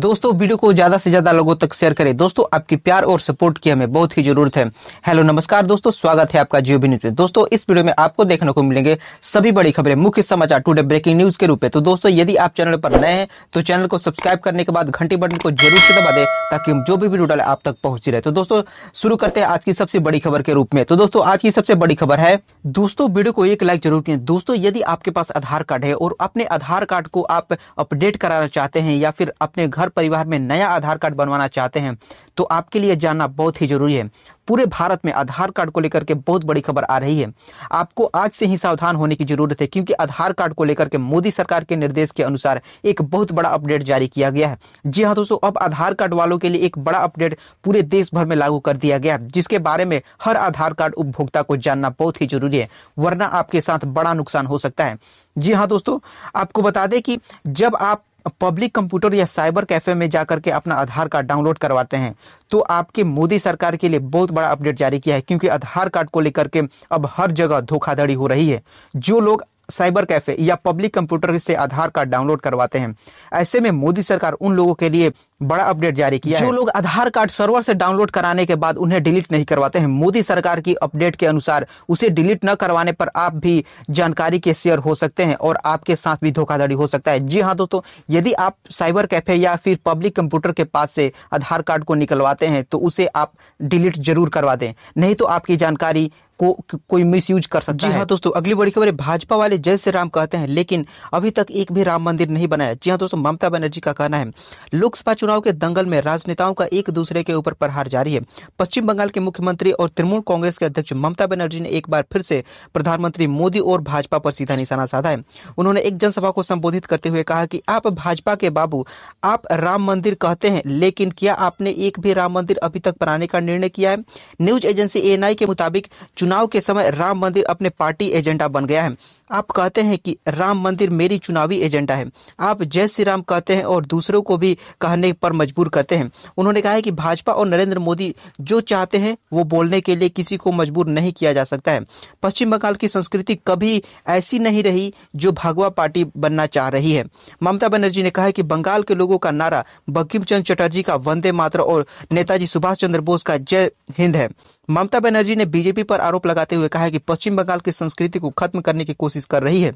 दोस्तों वीडियो को ज्यादा से ज्यादा लोगों तक शेयर करें दोस्तों आपकी प्यार और सपोर्ट की हमें बहुत ही जरूरत है हेलो नमस्कार दोस्तों स्वागत है आपका जियो न्यूज में दोस्तों इस वीडियो में आपको देखने को मिलेंगे सभी बड़ी खबरें मुख्य समाचार टुडे ब्रेकिंग न्यूज के रूप में तो दोस्तों यदि आप चैनल पर नए हैं तो चैनल को सब्सक्राइब करने के बाद घंटी बटन को जरूर से दबा दे ताकि हम जो भी वीडियो डाले आप तक पहुंची रहे तो दोस्तों शुरू करते हैं आज की सबसे बड़ी खबर के रूप में तो दोस्तों आज की सबसे बड़ी खबर है दोस्तों वीडियो को एक लाइक जरूर किए दोस्तों यदि आपके पास आधार कार्ड है और अपने आधार कार्ड को आप अपडेट कराना चाहते हैं या फिर अपने घर हर परिवार में नया आधार कार्ड बनवाना चाहते हैं तो आपके लिए जानना बहुत ही जरूरी है पूरे भारत में आधार कार्ड को लेकर के बहुत बड़ी खबर आ रही है आपको आज से ही सावधान होने की जरूरत है क्योंकि आधार कार्ड को लेकर के मोदी सरकार के निर्देश के अनुसार एक बहुत बड़ा अपडेट जारी किया गया है जी हाँ दोस्तों अब आधार कार्ड वालों के लिए एक बड़ा अपडेट पूरे देश भर में लागू कर दिया गया है जिसके बारे में हर आधार कार्ड उपभोक्ता को जानना बहुत ही जरूरी है वरना आपके साथ बड़ा नुकसान हो सकता है जी हाँ दोस्तों आपको बता दें कि जब आप पब्लिक कंप्यूटर या साइबर कैफे में जाकर के अपना आधार कार्ड डाउनलोड करवाते हैं तो आपके मोदी सरकार के लिए बहुत बड़ा अपडेट जारी किया है क्योंकि आधार कार्ड को लेकर के अब हर जगह धोखाधड़ी हो रही है जो लोग साइबर कैफे या पब्लिक कंप्यूटर से आधार कार्ड डाउनलोड करवाते हैं ऐसे में मोदी सरकार उन लोगों के लिए बड़ा अपडेट जारी किया जो लोग आधार कार्ड सर्वर से डाउनलोड कराने के बाद उन्हें डिलीट नहीं करवाते हैं मोदी सरकार की अपडेट के अनुसार उसे डिलीट न करवाने पर आप भी जानकारी के शेयर हो सकते हैं और आपके साथ भी धोखाधड़ी हो सकता है जी हाँ दोस्तों यदि आप साइबर कैफे या फिर पब्लिक कंप्यूटर के पास से आधार कार्ड को निकलवाते हैं तो उसे आप डिलीट जरूर करवा दें नहीं तो आपकी जानकारी को को, कोई मिस यूज कर सकता जी हाँ दोस्तों अगली बड़ी खबर है भाजपा वाले जय श्री राम कहते हैं लेकिन अभी तक एक भी राम मंदिर नहीं बनाया जी हाँ दोस्तों ममता बनर्जी का कहना है लोकसभा चुनाव के दंगल में राजनेताओं का एक दूसरे के ऊपर प्रहार जारी है पश्चिम बंगाल के मुख्यमंत्री और तृणमूल कांग्रेस के अध्यक्ष ममता बनर्जी ने एक बार फिर से प्रधानमंत्री मोदी और भाजपा पर सीधा निशाना साधा है उन्होंने एक जनसभा को संबोधित करते हुए कहा कि आप भाजपा के बाबू आप राम मंदिर कहते हैं लेकिन क्या आपने एक भी राम मंदिर अभी तक बनाने का निर्णय किया है न्यूज एजेंसी एएनआई के मुताबिक चुनाव के समय राम मंदिर अपने पार्टी एजेंडा बन गया है आप कहते हैं कि राम मंदिर मेरी चुनावी एजेंडा है आप जय श्री राम कहते हैं और दूसरों को भी कहने पर मजबूर करते हैं उन्होंने कहा है कि भाजपा और नरेंद्र मोदी जो चाहते हैं वो बोलने के लिए किसी को मजबूर नहीं किया जा सकता है पश्चिम बंगाल की संस्कृति कभी ऐसी नहीं रही जो भागवा पार्टी बनना चाह रही है ममता बनर्जी ने कहा है कि बंगाल के लोगों का नारा बंकिम चंद चटर्जी का वंदे मात्र और नेताजी सुभाष चंद्र बोस का जय हिंद है ममता बनर्जी ने बीजेपी पर आरोप लगाते हुए कहा है कि पश्चिम बंगाल की संस्कृति को खत्म करने की कोशिश कोशिश कर रही है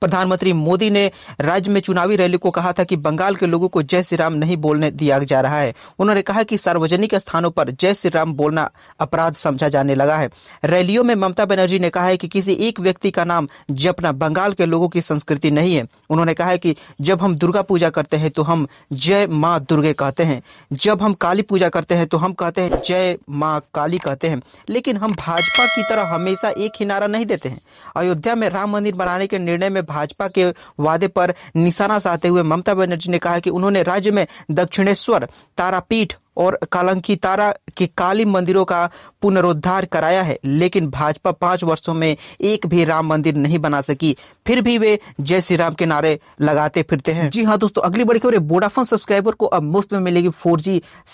प्रधानमंत्री मोदी ने राज्य में चुनावी रैली को कहा था कि बंगाल के लोगों को जय श्री राम नहीं बोलने दिया जा रहा है उन्होंने कहा कि सार्वजनिक स्थानों पर जय श्री राम बोलना अपराध समझा जाने लगा है रैलियों में ममता बनर्जी ने कहा है कि किसी एक व्यक्ति का नाम जपना बंगाल के लोगों की संस्कृति नहीं है उन्होंने कहा है कि जब हम दुर्गा पूजा करते हैं तो हम जय माँ दुर्गे कहते हैं जब हम काली पूजा करते हैं तो हम कहते हैं जय माँ काली कहते हैं लेकिन हम भाजपा की तरह हमेशा एक ही नारा नहीं देते हैं अयोध्या में राम मंदिर बनाने के निर्णय निर्णय में भाजपा के वादे पर निशाना साधते हुए ममता बनर्जी ने कहा कि उन्होंने राज्य में दक्षिणेश्वर तारापीठ और कालंकी तारा के काली मंदिरों का पुनरुद्धार कराया है लेकिन भाजपा पांच वर्षों में एक भी राम मंदिर नहीं बना सकी फिर भी वे जय श्री राम के नारे लगाते फिरते हैं जी हाँ दोस्तों अगली बड़ी खबर वोडाफोन सब्सक्राइबर को अब मुफ्त में मिलेगी फोर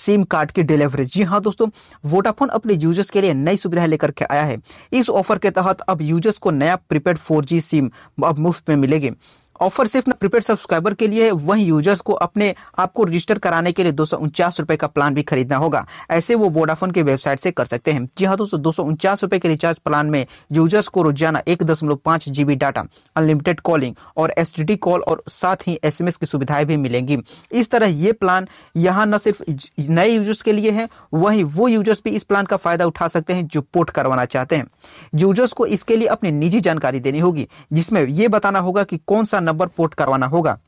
सिम कार्ड की डिलीवरी जी हाँ दोस्तों वोडाफोन अपने यूजर्स के लिए नई सुविधा लेकर के आया है इस ऑफर के तहत अब यूजर्स को नया प्रीपेड फोर सिम अब मुफ्त में मिलेगी ऑफर सिर्फ ना प्रीपेड सब्सक्राइबर के लिए वही यूजर्स को अपने आप को रजिस्टर कराने के लिए दो रुपए का प्लान भी खरीदना होगा ऐसे वो वोडाफोन के वेबसाइट से कर सकते हैं जी हाँ दोस्तों दो रुपए के रिचार्ज प्लान में यूजर्स को रोजाना एक जीबी डाटा अनलिमिटेड कॉलिंग और एस कॉल और साथ ही एस की सुविधाएं भी मिलेंगी इस तरह ये प्लान यहाँ न सिर्फ नए यूजर्स के लिए है वही वो यूजर्स भी इस प्लान का फायदा उठा सकते हैं जो पोर्ट करवाना चाहते हैं यूजर्स को इसके लिए अपनी निजी जानकारी देनी होगी जिसमें यह बताना होगा कि कौन सा नंबर पोर्ट करवाना होगा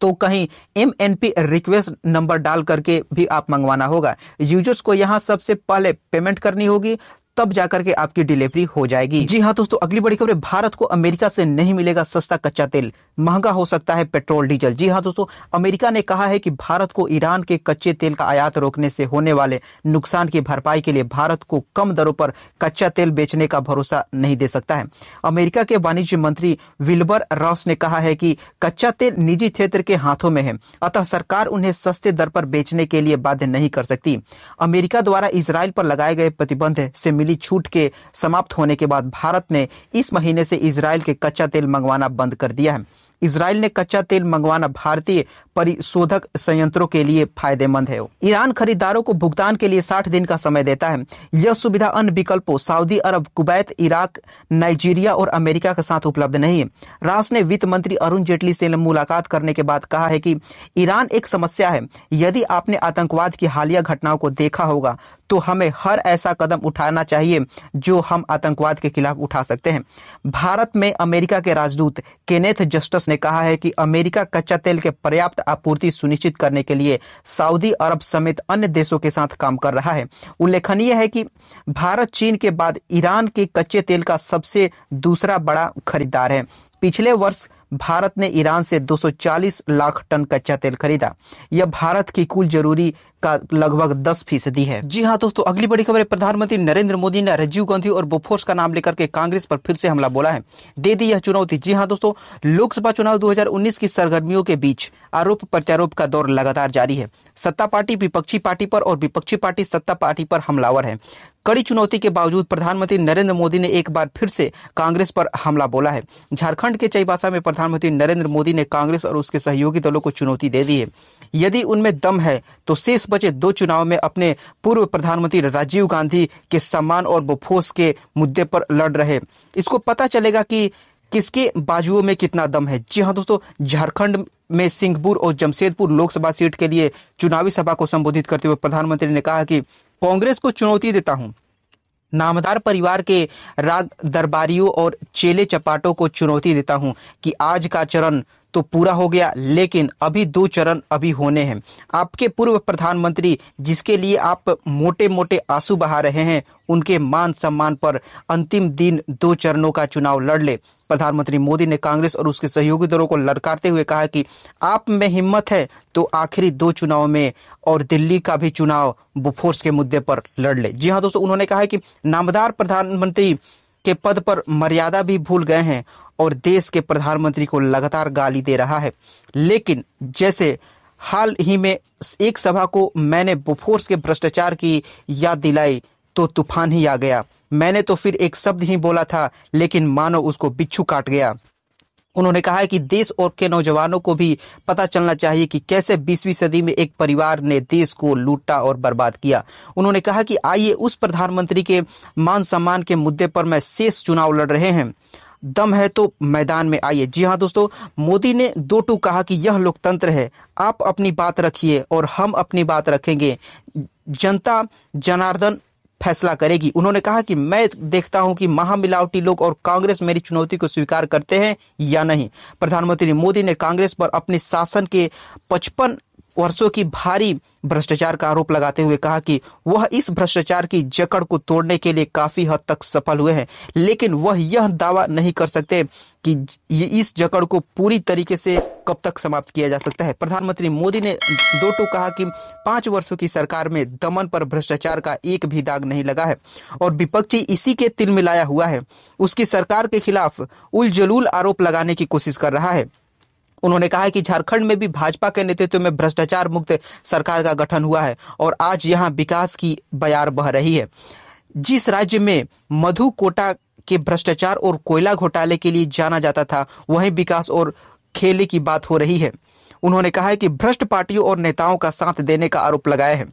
तो कहीं M N P request number डाल करके भी आप मंगवाना होगा यूजर्स को यहां सबसे पहले पेमेंट करनी होगी तब जाकर के आपकी डिलीवरी हो जाएगी जी हाँ दोस्तों अगली बड़ी खबर भारत को अमेरिका से नहीं मिलेगा सस्ता कच्चा तेल महंगा हो सकता है पेट्रोल डीजल जी हाँ दोस्तों अमेरिका ने कहा है कि भारत को ईरान के कच्चे तेल का आयात रोकने से होने वाले नुकसान की भरपाई के लिए भारत को कम दरों पर कच्चा तेल बेचने का भरोसा नहीं दे सकता है अमेरिका के वाणिज्य मंत्री विल्बर रॉस ने कहा है कि कच्चा तेल निजी क्षेत्र के हाथों में है अतः सरकार उन्हें सस्ते दर पर बेचने के लिए बाध्य नहीं कर सकती अमेरिका द्वारा इसराइल पर लगाए गए प्रतिबंध से मिली छूट के समाप्त होने के बाद भारत ने इस महीने से इसराइल के कच्चा तेल मंगवाना बंद कर दिया है इसराइल ने कच्चा तेल मंगवाना भारतीय परिशोधक संयंत्रों के लिए फायदेमंद है ईरान खरीदारों को भुगतान के लिए 60 दिन का समय देता है यह सुविधा अन्य विकल्पों Saudi Arab Kuwait Iraq Nigeria और अमेरिका के साथ उपलब्ध नहीं है राष्ट्र ने वित्त मंत्री अरुण जेटली से मुलाकात करने के बाद कहा है की ईरान एक समस्या है यदि आपने आतंकवाद की हालिया घटनाओं को देखा होगा तो हमें हर ऐसा कदम उठाना चाहिए जो हम आतंकवाद के खिलाफ उठा सकते हैं भारत में अमेरिका के राजदूत केनेथ जस्टस ने कहा है कि अमेरिका कच्चा तेल के पर्याप्त आपूर्ति सुनिश्चित करने के लिए सऊदी अरब समेत अन्य देशों के साथ काम कर रहा है उल्लेखनीय है कि भारत चीन के बाद ईरान के कच्चे तेल का सबसे दूसरा बड़ा खरीदार है पिछले वर्ष भारत ने ईरान से 240 लाख टन कच्चा तेल खरीदा यह भारत की कुल जरूरी का लगभग 10 फीसदी है जी हाँ दोस्तों अगली बड़ी खबर है प्रधानमंत्री नरेंद्र मोदी ने राजीव गांधी और बोफोर्स का नाम लेकर के कांग्रेस पर फिर से हमला बोला है दे दी यह चुनौती जी हाँ दोस्तों लोकसभा चुनाव 2019 की सरगर्मियों के बीच आरोप प्रत्यारोप का दौर लगातार जारी है सत्ता पार्टी विपक्षी पार्टी पर और विपक्षी पार्टी सत्ता पार्टी पर हमलावर है कड़ी चुनौती के बावजूद प्रधानमंत्री नरेंद्र मोदी ने एक बार फिर से कांग्रेस पर हमला बोला है झारखंड के चईबासा में प्रधानमंत्री नरेंद्र मोदी ने कांग्रेस और उसके सहयोगी दलों को चुनौती दे दी है यदि उनमें दम है तो शेष बचे दो चुनाव में अपने पूर्व प्रधानमंत्री राजीव गांधी के सम्मान और बोफोस के मुद्दे पर लड़ रहे इसको पता चलेगा कि किसके बाजुओं में कितना दम है जी हाँ दोस्तों झारखंड में सिंहपुर और जमशेदपुर लोकसभा सीट के लिए चुनावी सभा को संबोधित करते हुए प्रधानमंत्री ने कहा कि कांग्रेस को चुनौती देता हूं नामदार परिवार के राग दरबारियों और चेले चपाटों को चुनौती देता हूं कि आज का चरण तो पूरा हो गया लेकिन अभी दो चरण अभी होने हैं आपके पूर्व प्रधानमंत्री जिसके लिए आप मोटे मोटे आंसू बहा रहे हैं उनके मान सम्मान पर अंतिम दिन दो चरणों का चुनाव लड़ ले प्रधानमंत्री मोदी ने कांग्रेस और उसके सहयोगी दलों को लड़कारते हुए कहा कि आप में हिम्मत है तो आखिरी दो चुनाव में और दिल्ली का भी चुनाव बुफोर्स के मुद्दे पर लड़ ले जी हाँ दोस्तों उन्होंने कहा कि नामदार प्रधानमंत्री के पद पर मर्यादा भी भूल गए हैं और देश के प्रधानमंत्री को लगातार गाली दे रहा है लेकिन जैसे हाल ही में एक सभा को मैंने बुफोर्स के भ्रष्टाचार की याद दिलाई तो तूफान ही आ गया मैंने तो फिर एक शब्द ही बोला था लेकिन मानो उसको बिच्छू काट गया उन्होंने कहा है कि देश और के नौजवानों को भी पता चलना चाहिए कि कैसे 20वीं सदी में एक परिवार ने देश को लूटा और बर्बाद किया उन्होंने कहा कि आइए उस प्रधानमंत्री के मान सम्मान के मुद्दे पर मैं शेष चुनाव लड़ रहे हैं दम है तो मैदान में आइए जी हाँ दोस्तों मोदी ने दो टू कहा कि यह लोकतंत्र है आप अपनी बात रखिए और हम अपनी बात रखेंगे जनता जनार्दन फैसला करेगी उन्होंने कहा कि मैं देखता हूं कि महामिलावटी लोग और कांग्रेस मेरी चुनौती को स्वीकार करते हैं या नहीं प्रधानमंत्री मोदी ने कांग्रेस पर अपने शासन के पचपन वर्षों की भारी भ्रष्टाचार का आरोप लगाते हुए कहा कि वह इस भ्रष्टाचार की जकड़ को तोड़ने के लिए काफी हद तक सफल हुए हैं लेकिन वह यह दावा नहीं कर सकते कि इस जकड़ को पूरी तरीके से कब तक समाप्त किया जा सकता है प्रधानमंत्री मोदी ने दो टू कहा कि पांच वर्षों की सरकार में दमन पर भ्रष्टाचार का एक भी दाग नहीं लगा है और विपक्षी इसी के तिल में लाया हुआ है उसकी सरकार के खिलाफ उलझलूल आरोप लगाने की कोशिश कर रहा है उन्होंने कहा कि झारखंड में भी भाजपा के नेतृत्व में भ्रष्टाचार मुक्त सरकार का गठन हुआ है और आज यहाँ विकास की बयार बह रही है जिस राज्य में मधु कोटा के भ्रष्टाचार और कोयला घोटाले के लिए जाना जाता था वहीं विकास और खेले की बात हो रही है उन्होंने कहा है कि भ्रष्ट पार्टियों और नेताओं का साथ देने का आरोप लगाया है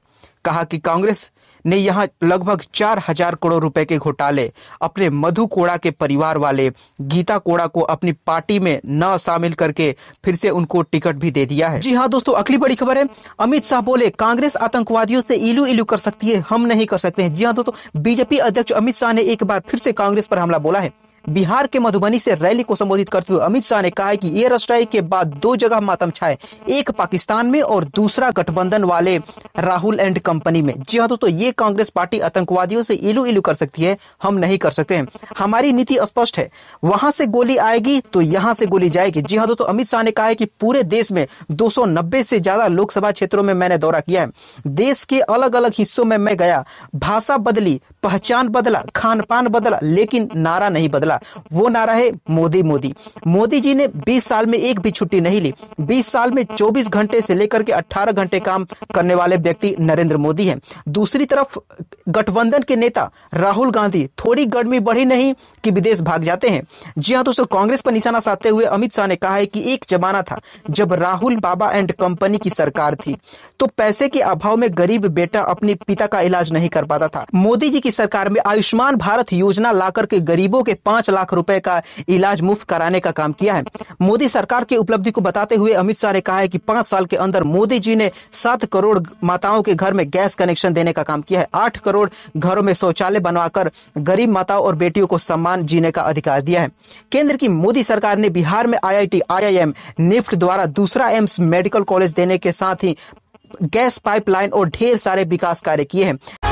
कहा कि कांग्रेस ने यहां लगभग चार हजार करोड़ रुपए के घोटाले अपने मधु कोड़ा के परिवार वाले गीता कोड़ा को अपनी पार्टी में न शामिल करके फिर से उनको टिकट भी दे दिया है जी हाँ दोस्तों अगली बड़ी खबर है अमित शाह बोले कांग्रेस आतंकवादियों से इलू इलू कर सकती है हम नहीं कर सकते हैं जी हाँ दोस्तों बीजेपी अध्यक्ष अमित शाह ने एक बार फिर से कांग्रेस पर हमला बोला है बिहार के मधुबनी से रैली को संबोधित करते हुए अमित शाह ने कहा कि एयर स्ट्राइक के बाद दो जगह मातम छाए एक पाकिस्तान में और दूसरा गठबंधन वाले राहुल एंड कंपनी में जी हाँ दोस्तों ये कांग्रेस पार्टी आतंकवादियों से इलू इलू कर सकती है हम नहीं कर सकते हैं हमारी नीति स्पष्ट है वहां से गोली आएगी तो यहाँ से गोली जाएगी जी हाँ दोस्तों अमित शाह ने कहा है कि पूरे देश में दो से ज्यादा लोकसभा क्षेत्रों में मैंने दौरा किया है देश के अलग अलग हिस्सों में मैं गया भाषा बदली पहचान बदला खान पान बदला लेकिन नारा नहीं बदला बदला वो नारा है मोदी मोदी मोदी जी ने 20 साल में एक भी छुट्टी नहीं ली 20 साल में 24 घंटे से लेकर के 18 घंटे काम करने वाले व्यक्ति नरेंद्र मोदी हैं दूसरी तरफ गठबंधन के नेता राहुल गांधी थोड़ी गर्मी बढ़ी नहीं कि विदेश भाग जाते हैं जी हाँ दोस्तों कांग्रेस पर निशाना साधते हुए अमित शाह ने कहा है कि एक जमाना था जब राहुल बाबा एंड कंपनी की सरकार थी तो पैसे के अभाव में गरीब बेटा अपने पिता का इलाज नहीं कर पाता था मोदी जी की सरकार में आयुष्मान भारत योजना लाकर के गरीबों के पांच पांच लाख रुपए का इलाज मुफ्त कराने का काम किया है मोदी सरकार की उपलब्धि को बताते हुए अमित शाह ने कहा है कि पांच साल के अंदर मोदी जी ने सात करोड़ माताओं के घर में गैस कनेक्शन देने का काम किया है आठ करोड़ घरों में शौचालय बनवाकर गरीब माताओं और बेटियों को सम्मान जीने का अधिकार दिया है केंद्र की मोदी सरकार ने बिहार में आईआईटी आईआईएम निफ्ट द्वारा दूसरा एम्स मेडिकल कॉलेज देने के साथ ही गैस पाइपलाइन और ढेर सारे विकास कार्य किए हैं